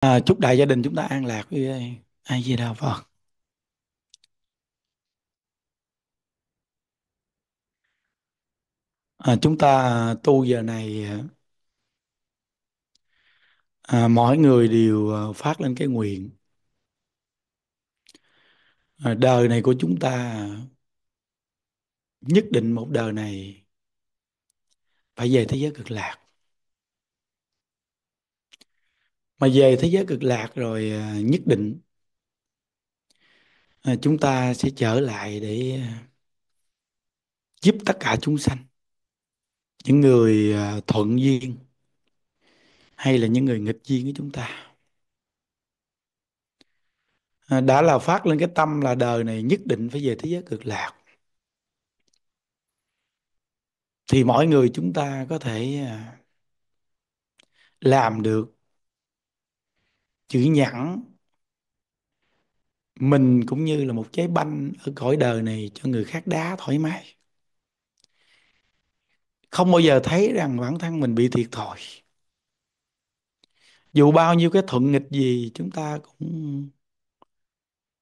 À, chúc đại gia đình chúng ta an lạc với ai di đà phật à, chúng ta tu giờ này à, mỗi người đều à, phát lên cái nguyện à, đời này của chúng ta nhất định một đời này phải về thế giới cực lạc mà về thế giới cực lạc rồi à, nhất định à, chúng ta sẽ trở lại để à, giúp tất cả chúng sanh những người thuận duyên hay là những người nghịch duyên của chúng ta đã là phát lên cái tâm là đời này nhất định phải về thế giới cực lạc thì mỗi người chúng ta có thể làm được chữ nhẫn mình cũng như là một trái banh ở cõi đời này cho người khác đá thoải mái không bao giờ thấy rằng bản thân mình bị thiệt thòi dù bao nhiêu cái thuận nghịch gì chúng ta cũng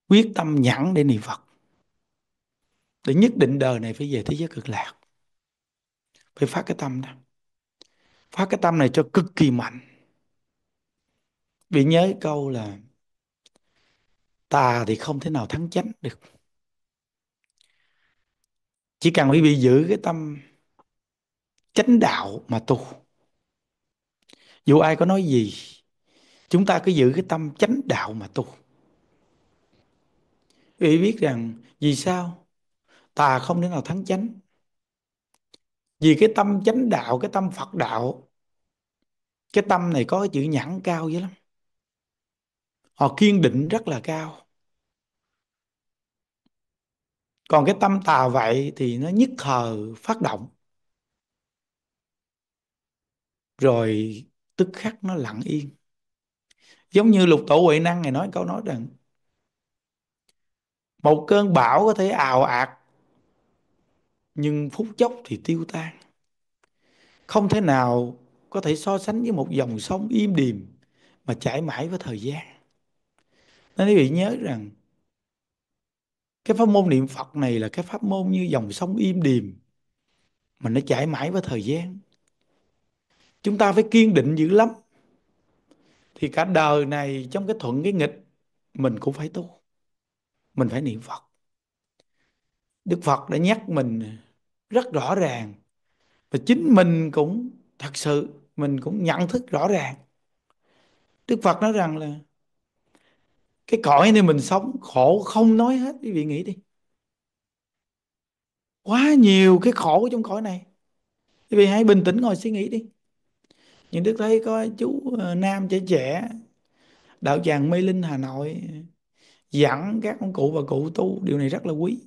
quyết tâm nhẫn để niệm phật để nhất định đời này phải về thế giới cực lạc phải phát cái tâm đó phát cái tâm này cho cực kỳ mạnh vì nhớ câu là tà thì không thể nào thắng chánh được chỉ cần quý vị giữ cái tâm chánh đạo mà tu dù ai có nói gì chúng ta cứ giữ cái tâm chánh đạo mà tu quý vị biết rằng vì sao tà không thể nào thắng chánh vì cái tâm chánh đạo cái tâm phật đạo cái tâm này có cái chữ nhãn cao dữ lắm họ kiên định rất là cao còn cái tâm tà vậy thì nó nhất thời phát động rồi tức khắc nó lặng yên giống như lục tổ huệ năng này nói câu nói rằng một cơn bão có thể ào ạt nhưng phút chốc thì tiêu tan không thể nào có thể so sánh với một dòng sông im điềm mà chảy mãi với thời gian nên quý vị nhớ rằng cái pháp môn niệm Phật này là cái pháp môn như dòng sông im điềm mà nó chảy mãi với thời gian chúng ta phải kiên định dữ lắm thì cả đời này trong cái thuận cái nghịch mình cũng phải tu mình phải niệm Phật Đức Phật đã nhắc mình rất rõ ràng và chính mình cũng thật sự mình cũng nhận thức rõ ràng Đức Phật nói rằng là cái cõi này mình sống khổ không nói hết quý vị nghĩ đi quá nhiều cái khổ trong cõi này quý vị hãy bình tĩnh ngồi suy nghĩ đi những đức thấy có chú ờ, nam trẻ trẻ đạo tràng mê linh hà nội dẫn các ông cụ và cụ tu điều này rất là quý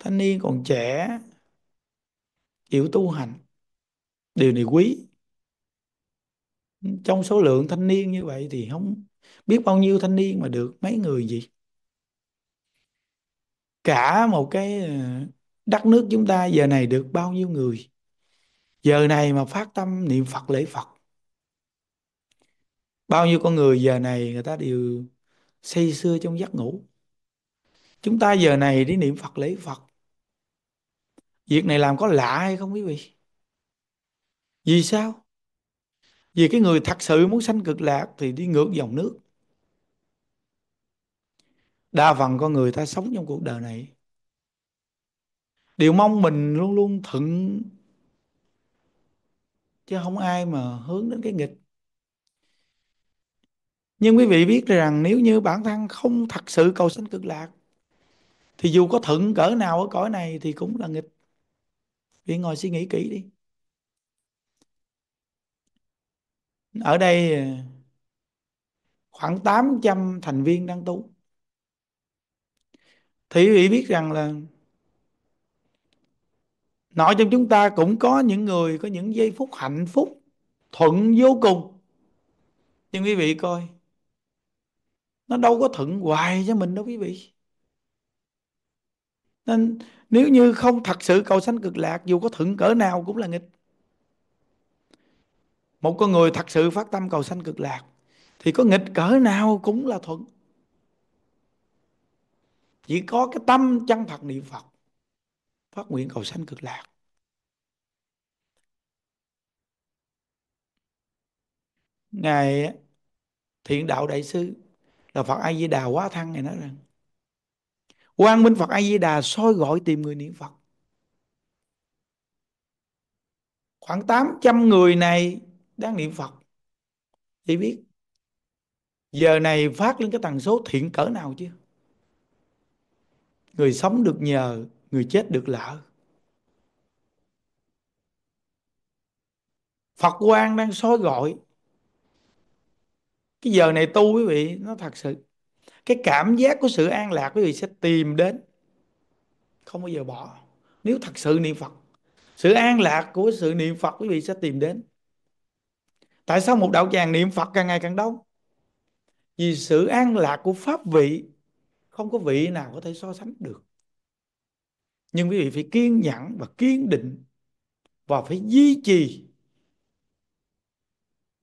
thanh niên còn trẻ chịu tu hành điều này quý trong số lượng thanh niên như vậy thì không biết bao nhiêu thanh niên mà được mấy người gì cả một cái ờ, đất nước chúng ta giờ này được bao nhiêu người giờ này mà phát tâm niệm Phật lễ Phật bao nhiêu con người giờ này người ta đều say sưa trong giấc ngủ chúng ta giờ này đi niệm Phật lễ Phật việc này làm có lạ hay không quý vị vì sao vì cái người thật sự muốn sanh cực lạc thì đi ngược dòng nước đa phần con người ta sống trong cuộc đời này đều mong mình luôn luôn thuận chứ không ai mà hướng đến cái nghịch nhưng quý vị biết rằng nếu như bản thân không thật sự cầu sanh cực lạc thì dù có thuận cỡ nào ở cõi này thì cũng là nghịch vì ngồi suy nghĩ kỹ đi ở đây ờ, khoảng 800 thành viên đang tu thì quý vị biết rằng là nội trong chúng ta cũng có những người có những giây phút hạnh phúc thuận vô cùng nhưng quý vị coi nó đâu có thuận hoài cho mình đâu quý vị nên nếu như không thật sự cầu sanh cực lạc dù có thuận cỡ nào cũng là nghịch một con người thật sự phát tâm cầu sanh cực lạc thì có nghịch cỡ nào cũng là thuận chỉ có cái tâm chân thật niệm phật phát nguyện cầu sanh cực lạc ngài thiện đạo đại sư là phật a di đà quá thăng này nói rằng quang minh phật a di đà soi gọi tìm người niệm phật khoảng 800 người này đang niệm phật chỉ biết giờ này phát lên cái tần số thiện cỡ nào chứ người sống được nhờ người chết được lỡ phật quan đang soi gọi cái giờ này tu quý vị nó thật sự cái cảm giác của sự an lạc quý vị sẽ tìm đến không bao giờ bỏ nếu thật sự niệm phật sự an lạc của sự niệm phật quý vị sẽ tìm đến tại sao một đạo tràng niệm phật càng ngày càng đông vì sự an lạc của pháp vị không có vị nào có thể so sánh được nhưng quý vị phải kiên nhẫn và kiên định và phải duy trì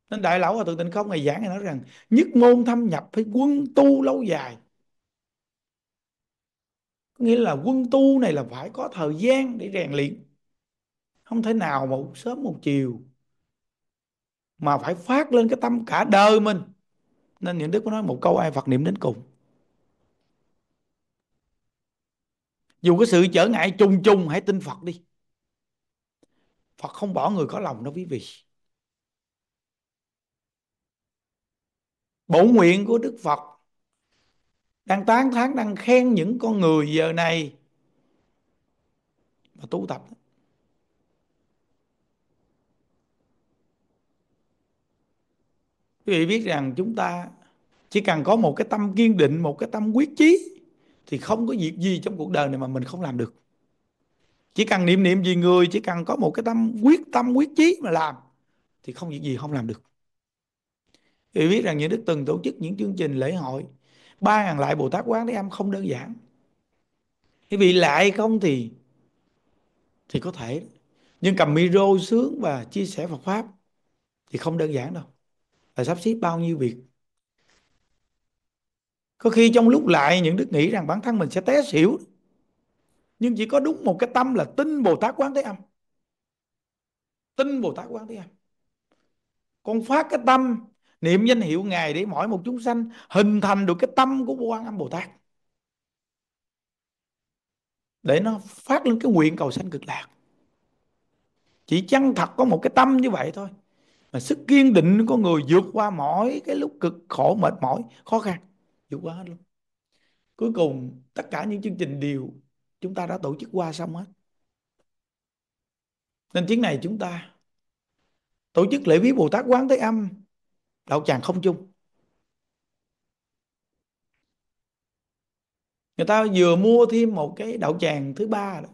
nên đại lão hòa thượng tịnh không ngày giảng này nói rằng nhất môn thâm nhập phải quân tu lâu dài có nghĩa là quân tu này là phải có thời gian để rèn luyện không thể nào một sớm một chiều mà phải phát lên cái tâm cả đời mình nên những đức có nói một câu ai phật niệm đến cùng dù cái sự trở ngại chung chung hãy tin phật đi phật không bỏ người có lòng đâu quý vị bổ nguyện của đức phật đang tán thán đang khen những con người giờ này mà tu tập đó. quý vị biết rằng chúng ta chỉ cần có một cái tâm kiên định một cái tâm quyết chí thì không có việc gì trong cuộc đời này mà mình không làm được chỉ cần niệm niệm gì người chỉ cần có một cái tâm quyết tâm quyết chí mà làm thì không việc gì không làm được quý vị biết rằng những đức từng tổ chức những chương trình lễ hội ba ngàn lại bồ tát quán thế âm không đơn giản quý vị lại không thì thì có thể nhưng cầm micro sướng và chia sẻ Phật pháp thì không đơn giản đâu là sắp xếp bao nhiêu việc có khi trong lúc lại những đức nghĩ rằng bản thân mình sẽ té xỉu nhưng chỉ có đúng một cái tâm là tin bồ tát quán thế âm tin bồ tát quán thế âm con phát cái tâm niệm danh hiệu ngài để mỗi một chúng sanh hình thành được cái tâm của quan âm bồ tát để nó phát lên cái nguyện cầu sanh cực lạc chỉ chân thật có một cái tâm như vậy thôi mà sức kiên định của người vượt qua mọi cái lúc cực khổ mệt mỏi khó khăn vượt qua hết luôn cuối cùng tất cả những chương trình đều chúng ta đã tổ chức qua xong hết nên chuyến này chúng ta tổ chức lễ viếng Bồ Tát Quán Thế Âm đạo tràng không chung người ta vừa mua thêm một cái đạo tràng thứ ba đó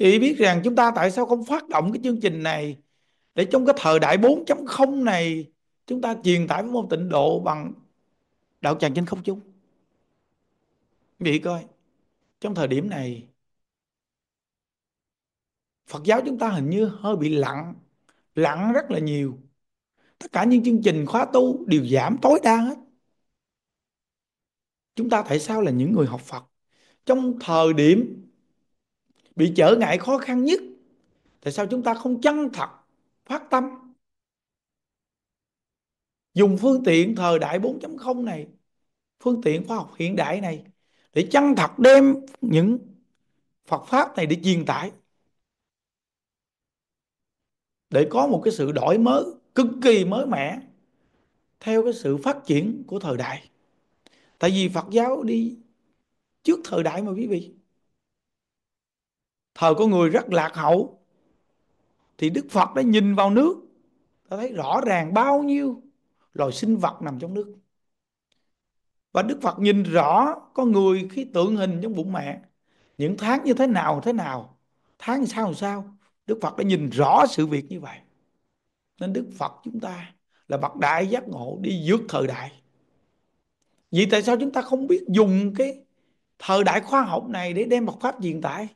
thì biết rằng chúng ta tại sao không phát động cái chương trình này để trong cái thời đại 4.0 này chúng ta truyền tải môn tịnh độ bằng đạo tràng trên không trung vị coi trong thời điểm này Phật giáo chúng ta hình như hơi bị lặng lặng rất là nhiều tất cả những chương trình khóa tu đều giảm tối đa hết chúng ta tại sao là những người học Phật trong thời điểm bị trở ngại khó khăn nhất tại sao chúng ta không chân thật phát tâm dùng phương tiện thời đại 4.0 này phương tiện khoa học hiện đại này để chân thật đem những Phật pháp này để truyền tải để có một cái sự đổi mới cực kỳ mới mẻ theo cái sự phát triển của thời đại tại vì Phật giáo đi trước thời đại mà quý vị thời của người rất lạc hậu thì đức phật đã nhìn vào nước ta thấy rõ ràng bao nhiêu loài sinh vật nằm trong nước và đức phật nhìn rõ con người khi tượng hình trong bụng mẹ những tháng như thế nào thế nào tháng sau làm sao đức phật đã nhìn rõ sự việc như vậy nên đức phật chúng ta là bậc đại giác ngộ đi vượt thời đại vì tại sao chúng ta không biết dùng cái thời đại khoa học này để đem một pháp hiện tại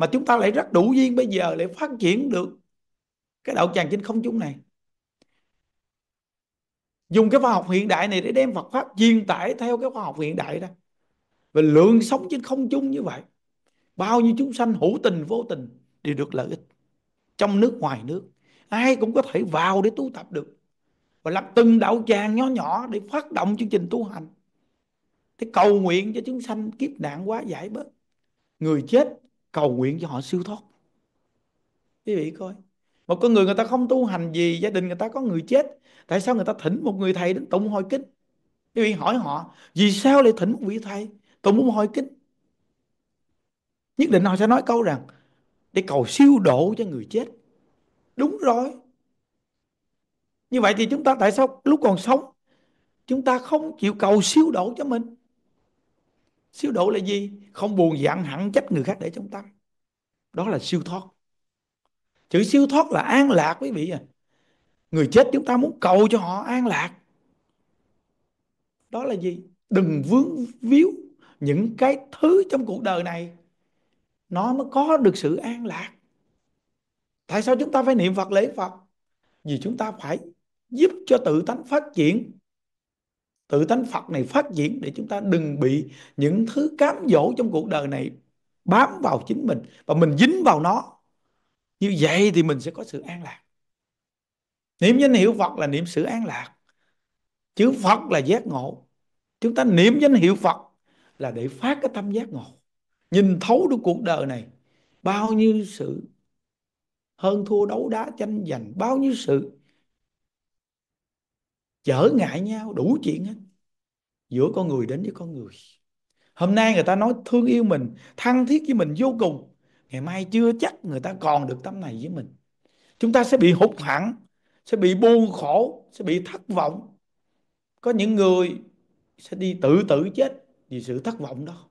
mà chúng ta lại rất đủ duyên bây giờ lại phát triển được cái đạo tràng trên không trung này dùng cái khoa học hiện đại này để đem Phật pháp truyền tải theo cái khoa học hiện đại đó và lượng sống trên không chung như vậy bao nhiêu chúng sanh hữu tình vô tình đều được lợi ích trong nước ngoài nước ai cũng có thể vào để tu tập được và lập từng đạo tràng nhỏ nhỏ để phát động chương trình tu hành để cầu nguyện cho chúng sanh kiếp nạn quá giải bớt người chết cầu nguyện cho họ siêu thoát quý vị coi một con người người ta không tu hành gì gia đình người ta có người chết tại sao người ta thỉnh một người thầy đến tụng hồi kinh quý vị hỏi họ vì sao lại thỉnh một vị thầy tụng hồi kinh nhất định họ sẽ nói câu rằng để cầu siêu độ cho người chết đúng rồi như vậy thì chúng ta tại sao lúc còn sống chúng ta không chịu cầu siêu độ cho mình siêu độ là gì không buồn giận hẳn trách người khác để trong tâm đó là siêu thoát chữ siêu thoát là an lạc quý vị à người chết chúng ta muốn cầu cho họ an lạc đó là gì đừng vướng víu những cái thứ trong cuộc đời này nó mới có được sự an lạc tại sao chúng ta phải niệm phật lễ phật vì chúng ta phải giúp cho tự tánh phát triển tự tánh Phật này phát triển để chúng ta đừng bị những thứ cám dỗ trong cuộc đời này bám vào chính mình và mình dính vào nó như vậy thì mình sẽ có sự an lạc niệm danh hiệu Phật là niệm sự an lạc chữ Phật là giác ngộ chúng ta niệm danh hiệu Phật là để phát cái tâm giác ngộ nhìn thấu được cuộc đời này bao nhiêu sự hơn thua đấu đá tranh giành bao nhiêu sự chở ngại nhau đủ chuyện hết giữa con người đến với con người hôm nay người ta nói thương yêu mình thân thiết với mình vô cùng ngày mai chưa chắc người ta còn được tâm này với mình chúng ta sẽ bị hụt hẳn sẽ bị buồn khổ sẽ bị thất vọng có những người sẽ đi tự tử chết vì sự thất vọng đó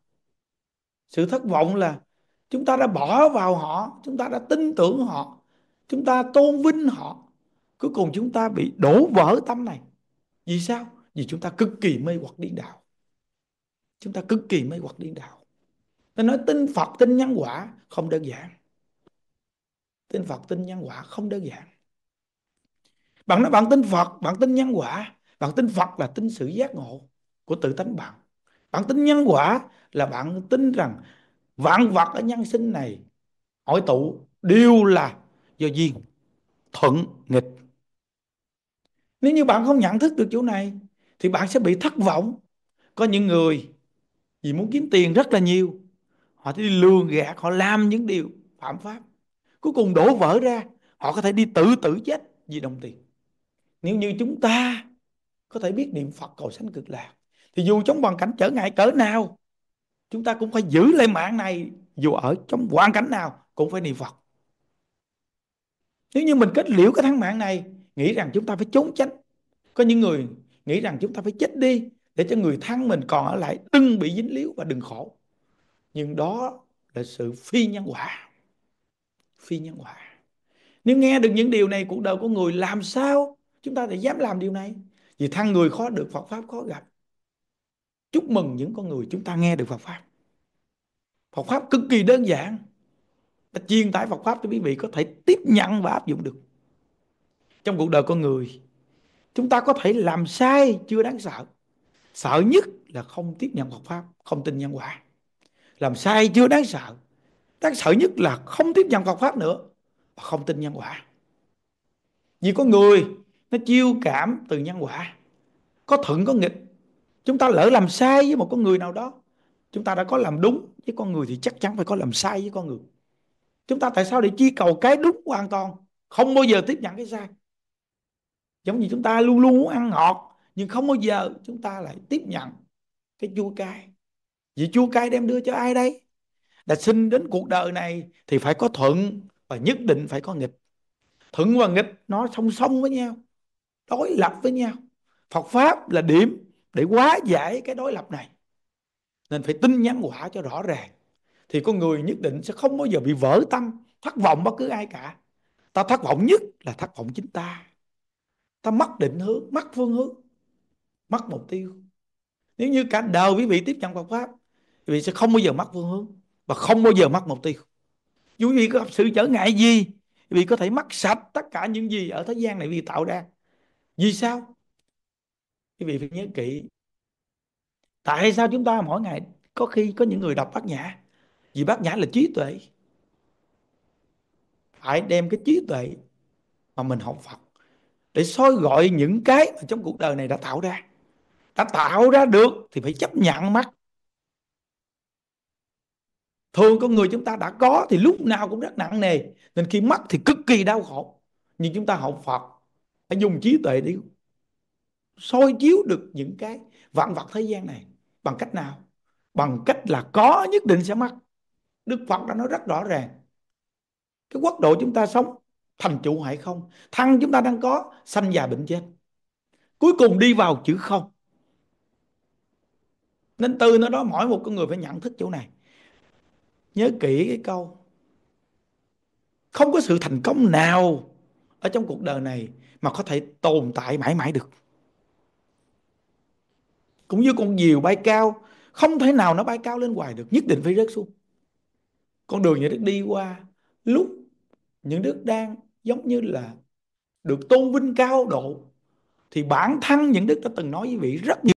sự thất vọng là chúng ta đã bỏ vào họ chúng ta đã tin tưởng họ chúng ta tôn vinh họ cuối cùng chúng ta bị đổ vỡ tâm này vì sao? Vì chúng ta cực kỳ mê hoặc điên đạo. Chúng ta cực kỳ mê hoặc điên đạo. Nên nói tin Phật, tin nhân quả không đơn giản. Tin Phật, tin nhân quả không đơn giản. Bạn nói bạn tin Phật, bạn tin nhân quả. Bạn tin Phật là tin sự giác ngộ của tự tánh bạn. Bạn tin nhân quả là bạn tin rằng vạn vật ở nhân sinh này hội tụ đều là do duyên thuận nghịch nếu như bạn không nhận thức được chỗ này thì bạn sẽ bị thất vọng có những người vì muốn kiếm tiền rất là nhiều họ đi lừa gạt họ làm những điều phạm pháp cuối cùng đổ vỡ ra họ có thể đi tự tử chết vì đồng tiền nếu như chúng ta có thể biết niệm phật cầu sanh cực lạc thì dù trong hoàn cảnh trở ngại cỡ nào chúng ta cũng phải giữ lại mạng này dù ở trong hoàn cảnh nào cũng phải niệm phật nếu như mình kết liễu cái thăng mạng này nghĩ rằng chúng ta phải trốn tránh có những người nghĩ rằng chúng ta phải chết đi để cho người thân mình còn ở lại đừng bị dính líu và đừng khổ nhưng đó là sự phi nhân quả phi nhân quả nếu nghe được những điều này cuộc đời của người làm sao chúng ta lại dám làm điều này vì thăng người khó được Phật pháp khó gặp chúc mừng những con người chúng ta nghe được Phật pháp Phật pháp cực kỳ đơn giản đã truyền tải Phật pháp cho quý vị có thể tiếp nhận và áp dụng được trong cuộc đời con người chúng ta có thể làm sai chưa đáng sợ sợ nhất là không tiếp nhận Phật pháp không tin nhân quả làm sai chưa đáng sợ đáng sợ nhất là không tiếp nhận Phật pháp nữa không tin nhân quả vì có người nó chiêu cảm từ nhân quả có thuận có nghịch chúng ta lỡ làm sai với một con người nào đó chúng ta đã có làm đúng với con người thì chắc chắn phải có làm sai với con người chúng ta tại sao để chi cầu cái đúng hoàn toàn không bao giờ tiếp nhận cái sai giống như chúng ta luôn luôn muốn ăn ngọt nhưng không bao giờ chúng ta lại tiếp nhận cái chua cay vì chua cay đem đưa cho ai đây là sinh đến cuộc đời này thì phải có thuận và nhất định phải có nghịch thuận và nghịch nó song song với nhau đối lập với nhau phật pháp là điểm để hóa giải cái đối lập này nên phải tin nhân quả cho rõ ràng thì con người nhất định sẽ không bao giờ bị vỡ tâm thất vọng bất cứ ai cả ta thất vọng nhất là thất vọng chính ta ta mất định hướng mất phương hướng mất mục tiêu nếu như cả đời quý vị tiếp nhận Phật pháp quý vị sẽ không bao giờ mất phương hướng và không bao giờ mất mục tiêu dù quý vị có gặp sự trở ngại gì quý vị có thể mất sạch tất cả những gì ở thế gian này quý vị tạo ra vì sao quý vị phải nhớ kỹ tại sao chúng ta mỗi ngày có khi có những người đọc bát nhã vì bát nhã là trí tuệ phải đem cái trí tuệ mà mình học Phật để soi gọi những cái mà trong cuộc đời này đã tạo ra đã tạo ra được thì phải chấp nhận mắt thường con người chúng ta đã có thì lúc nào cũng rất nặng nề nên khi mất thì cực kỳ đau khổ nhưng chúng ta học Phật phải dùng trí tuệ để soi chiếu được những cái vạn vật thế gian này bằng cách nào bằng cách là có nhất định sẽ mất Đức Phật đã nói rất rõ ràng cái quốc độ chúng ta sống thành chủ hay không thân chúng ta đang có sanh già bệnh chết cuối cùng đi vào chữ không nên từ nó đó mỗi một con người phải nhận thức chỗ này nhớ kỹ cái câu không có sự thành công nào ở trong cuộc đời này mà có thể tồn tại mãi mãi được cũng như con diều bay cao không thể nào nó bay cao lên hoài được nhất định phải rớt xuống con đường những đức đi qua lúc những đức đang giống như là được tôn vinh cao độ thì bản thân những đức đã từng nói với vị rất nhiều